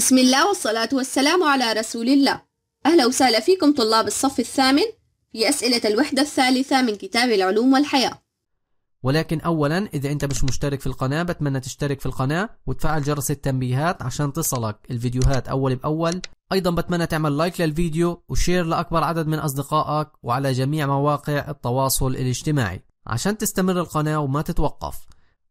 بسم الله والصلاة والسلام على رسول الله أهلا وسهلا فيكم طلاب الصف الثامن في أسئلة الوحدة الثالثة من كتاب العلوم والحياة ولكن أولا إذا أنت مش مشترك في القناة بتمنى تشترك في القناة وتفعل جرس التنبيهات عشان تصلك الفيديوهات أول بأول أيضا بتمنى تعمل لايك للفيديو وشير لأكبر عدد من أصدقائك وعلى جميع مواقع التواصل الاجتماعي عشان تستمر القناة وما تتوقف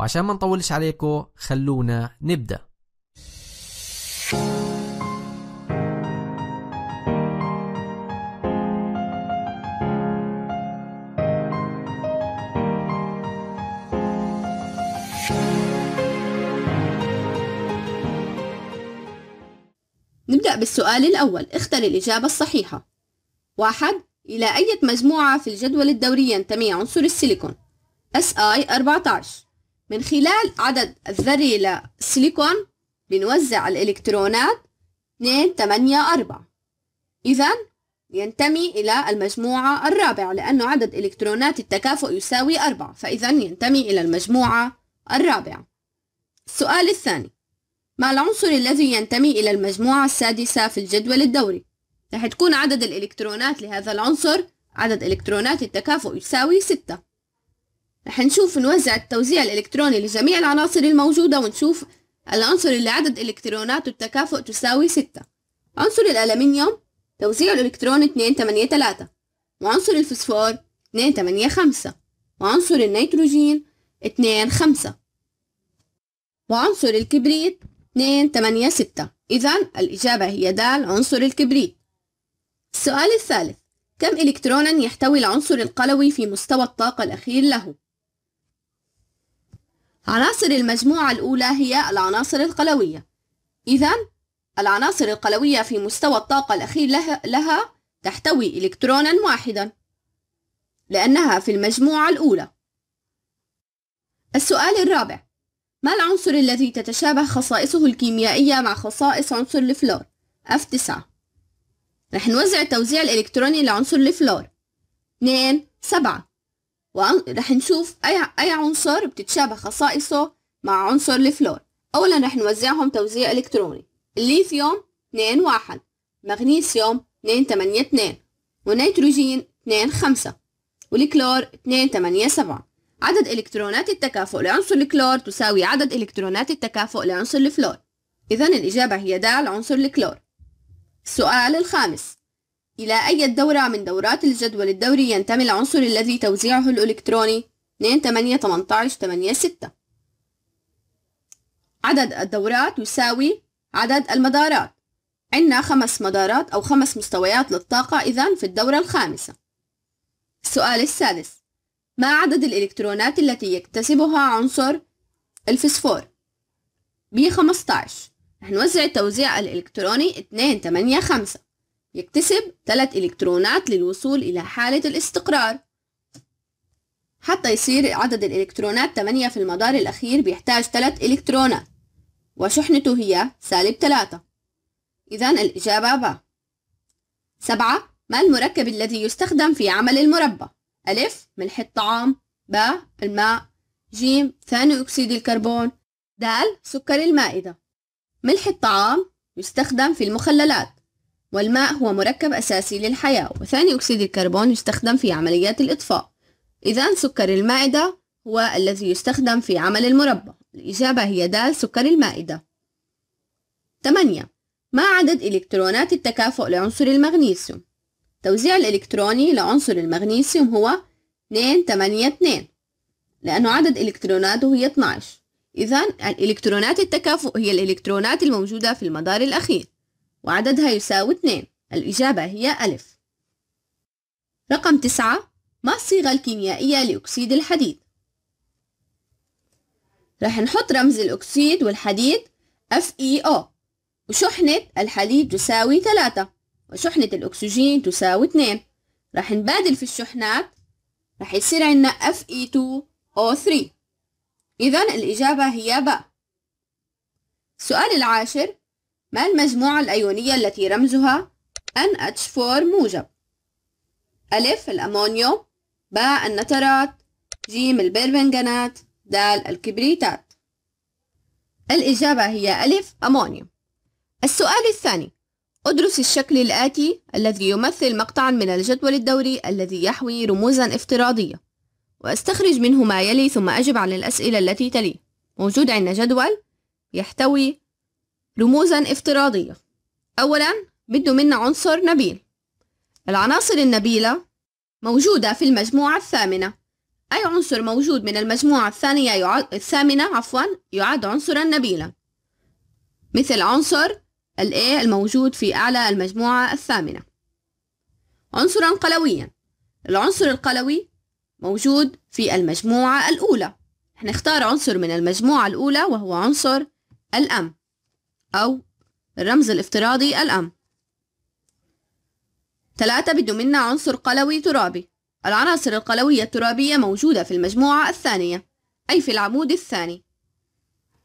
وعشان ما نطولش عليكم خلونا نبدأ نبدأ بالسؤال الأول اختر الإجابة الصحيحة واحد إلى أي مجموعة في الجدول الدوري ينتمي عنصر السيليكون SI 14 من خلال عدد الذري للسيليكون بنوزع الإلكترونات 2 8 4 إذا ينتمي إلى المجموعة الرابعة لأنه عدد إلكترونات التكافؤ يساوي 4 فإذا ينتمي إلى المجموعة الرابعة السؤال الثاني ما العنصر الذي ينتمي إلى المجموعة السادسة في الجدول الدوري؟ رح تكون عدد الإلكترونات لهذا العنصر عدد إلكترونات التكافؤ يساوي 6 رح نشوف نوزع التوزيع الإلكتروني لجميع العناصر الموجودة ونشوف العنصر اللي عدد إلكتروناته التكافؤ تساوي ستة عنصر الألمنيوم توزيعه الإلكتروني اتنين تمانية تلاتة وعنصر الفسفور اتنين تمانية خمسة وعنصر النيتروجين اتنين خمسة وعنصر الكبريت اتنين تمانية ستة إذا الإجابة هي د عنصر الكبريت السؤال الثالث كم إلكترونا يحتوي العنصر القلوي في مستوى الطاقة الأخير له؟ عناصر المجموعة الأولى هي العناصر القلوية إذا العناصر القلوية في مستوى الطاقة الأخير لها, لها تحتوي إلكترونا واحدا لأنها في المجموعة الأولى السؤال الرابع ما العنصر الذي تتشابه خصائصه الكيميائية مع خصائص عنصر الفلور F9 رح نوزع التوزيع الإلكتروني لعنصر الفلور 2 7 ورح نشوف أي, أي عنصر بتتشابه خصائصه مع عنصر الفلور أولا رح نوزعهم توزيع إلكتروني الليثيوم 2 واحد، مغنيسيوم 2 تمانية اثنين، ونيتروجين 2 خمسة، والكلور 2 تمانية سبعة. عدد إلكترونات التكافؤ لعنصر الكلور تساوي عدد إلكترونات التكافؤ لعنصر الفلور إذا الإجابة هي د عنصر الكلور السؤال الخامس إلى أي دورة من دورات الجدول الدوري ينتمي العنصر الذي توزيعه الإلكتروني 2 8 18 8 6 عدد الدورات يساوي عدد المدارات عندنا خمس مدارات أو خمس مستويات للطاقة إذا في الدورة الخامسة السؤال السادس ما عدد الإلكترونات التي يكتسبها عنصر الفسفور ب 15 رح نوزع التوزيع الإلكتروني 2 8 5 يكتسب 3 إلكترونات للوصول إلى حالة الاستقرار حتى يصير عدد الإلكترونات 8 في المدار الأخير بيحتاج 3 إلكترونات وشحنته هي سالب 3 إذا الإجابة با 7 ما المركب الذي يستخدم في عمل المربى؟ ألف ملح الطعام ب الماء ج ثاني أكسيد الكربون د سكر المائدة ملح الطعام يستخدم في المخللات والماء هو مركب أساسي للحياة وثاني أكسيد الكربون يستخدم في عمليات الإطفاء إذا سكر المائدة هو الذي يستخدم في عمل المربى الإجابة هي د سكر المائدة 8 ما عدد إلكترونات التكافؤ لعنصر المغنيسيوم توزيع الإلكتروني لعنصر المغنيسيوم هو 2 8 2 لأنه عدد إلكتروناته هي 12 إذا الإلكترونات التكافؤ هي الإلكترونات الموجودة في المدار الأخير وعددها يساوي 2 الإجابة هي ألف رقم 9 ما الصيغة الكيميائية لأكسيد الحديد؟ رح نحط رمز الأكسيد والحديد FeO وشحنة الحديد تساوي 3 وشحنة الأكسجين تساوي 2 رح نبادل في الشحنات رح يصير عنا Fe2O3 إذا الإجابة هي ب السؤال العاشر ما المجموعة الأيونية التي رمزها NH4 موجب؟ ألف الأمونيوم باء النترات جيم البربنجانات د الكبريتات الإجابة هي ألف أمونيوم السؤال الثاني ادرس الشكل الآتي الذي يمثل مقطعا من الجدول الدوري الذي يحوي رموزا افتراضية وأستخرج منه ما يلي ثم أجب على الأسئلة التي تلي موجود عندنا جدول يحتوي رموزا افتراضية أولا بده منا عنصر نبيل العناصر النبيلة موجودة في المجموعة الثامنة أي عنصر موجود من المجموعة الثانية يعد الثامنة عفوا يعد عنصرا نبيلا مثل عنصر الـ A الموجود في أعلى المجموعة الثامنة عنصرا قلويا العنصر القلوي موجود في المجموعة الأولى نختار عنصر من المجموعة الأولى وهو عنصر الأم أو الرمز الافتراضي الأم ثلاثة بدو منا عنصر قلوي ترابي العناصر القلوية الترابية موجودة في المجموعة الثانية أي في العمود الثاني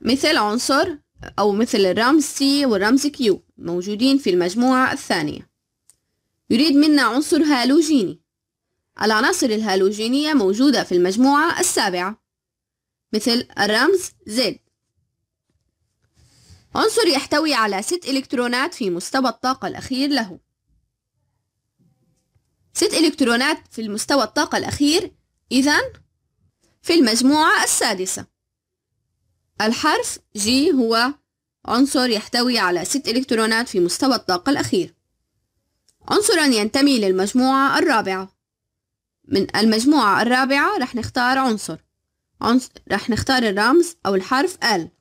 مثل عنصر أو مثل الرمز C والرمز Q موجودين في المجموعة الثانية يريد منا عنصر هالوجيني العناصر الهالوجينية موجودة في المجموعة السابعة مثل الرمز زد عنصر يحتوي على ست إلكترونات في مستوى الطاقة الأخير له ست إلكترونات في المستوى الطاقة الأخير إذا في المجموعة السادسة الحرف G هو عنصر يحتوي على ست إلكترونات في مستوى الطاقة الأخير عنصرا ينتمي للمجموعة الرابعة من المجموعة الرابعة رح نختار عنصر, عنصر رح نختار الرمز أو الحرف L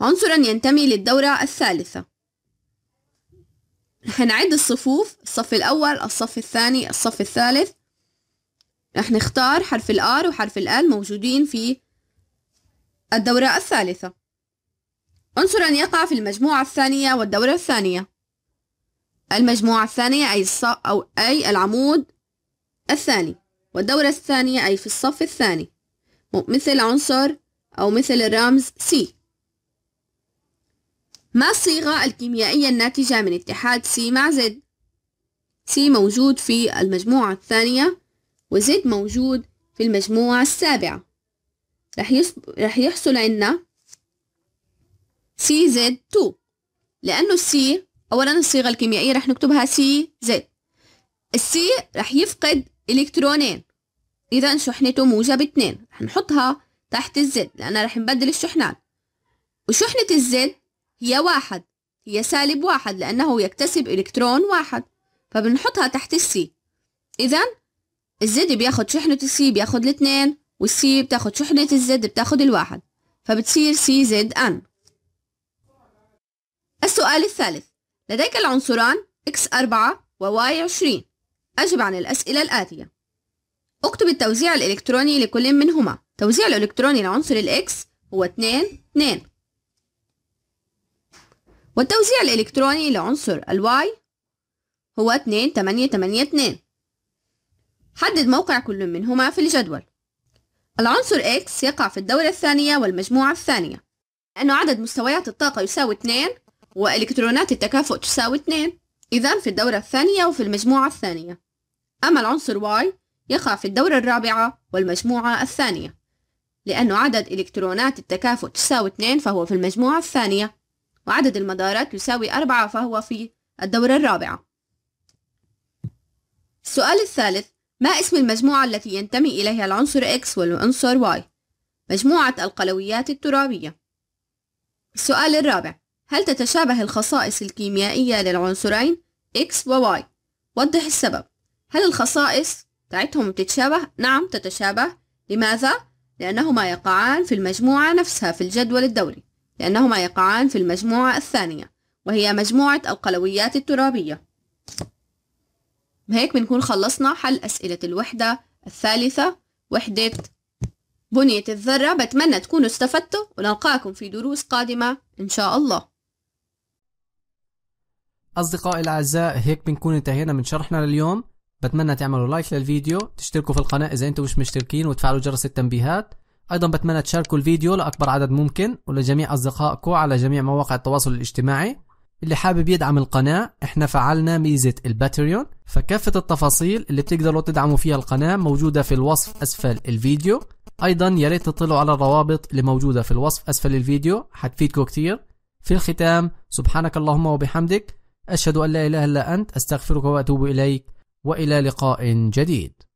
عنصرا ينتمي للدورة الثالثة هنعد الصفوف الصف الأول الصف الثاني الصف الثالث رح نختار حرف الآر وحرف الآل موجودين في الدورة الثالثة عنصرا يقع في المجموعة الثانية والدورة الثانية المجموعة الثانية أي, الص... أو أي العمود الثاني والدورة الثانية أي في الصف الثاني مثل عنصر أو مثل الرمز C ما الصيغة الكيميائية الناتجة من اتحاد سي مع زد؟ سي موجود في المجموعة الثانية وزد موجود في المجموعة السابعة رح, يصب... رح يحصل عنا سي زد 2 لأنه السي أولا الصيغة الكيميائية رح نكتبها سي زد السي رح يفقد إلكترونين إذا شحنته موجب اتنين رح نحطها تحت الزد لأننا رح نبدل الشحنات وشحنة الزد هي واحد هي سالب واحد لأنه يكتسب إلكترون واحد فبنحطها تحت السي إذا الزد بياخد شحنة السي بياخد الاثنين والسي بتاخد شحنة الزد بتاخد الواحد فبتصير سي زد أن السؤال الثالث لديك العنصران x 4 و y 20 أجب عن الأسئلة الآتية اكتب التوزيع الإلكتروني لكل منهما توزيع الإلكتروني لعنصر الإكس هو 2 2 والتوزيع الإلكتروني لعنصر الواي هو 2,882 حدد موقع كل منهما في الجدول العنصر X يقع في الدورة الثانية والمجموعة الثانية لأن عدد مستويات الطاقة يساوي 2 وإلكترونات التكافؤ تساوي 2 إذا في الدورة الثانية وفي المجموعة الثانية أما العنصر Y يقع في الدورة الرابعة والمجموعة الثانية لأن عدد إلكترونات التكافؤ تساوي 2 فهو في المجموعة الثانية وعدد المدارات يساوي أربعة فهو في الدورة الرابعة السؤال الثالث ما اسم المجموعة التي ينتمي إليها العنصر X والعنصر Y؟ مجموعة القلويات الترابية السؤال الرابع هل تتشابه الخصائص الكيميائية للعنصرين X و Y؟ وضح السبب هل الخصائص بتاعتهم بتتشابه؟ نعم تتشابه لماذا؟ لأنهما يقعان في المجموعة نفسها في الجدول الدوري لأنهما يقعان في المجموعة الثانية وهي مجموعة القلويات الترابية بهيك بنكون خلصنا حل أسئلة الوحدة الثالثة وحدة بنية الذرة بتمنى تكونوا استفدتوا ونلقاكم في دروس قادمة إن شاء الله أصدقائي الأعزاء هيك بنكون انتهينا من شرحنا لليوم بتمنى تعملوا لايك للفيديو تشتركوا في القناة إذا أنتم مش مشتركين وتفعلوا جرس التنبيهات أيضا بتمنى تشاركوا الفيديو لأكبر عدد ممكن ولجميع أصدقائكم على جميع مواقع التواصل الاجتماعي اللي حابب يدعم القناة احنا فعلنا ميزة الباتريون فكافة التفاصيل اللي بتقدروا تدعموا فيها القناة موجودة في الوصف أسفل الفيديو أيضا يا ريت تطلعوا على الروابط اللي موجودة في الوصف أسفل الفيديو حتفيدكم كتير في الختام سبحانك اللهم وبحمدك أشهد أن لا إله إلا أنت أستغفرك وأتوب إليك وإلى لقاء جديد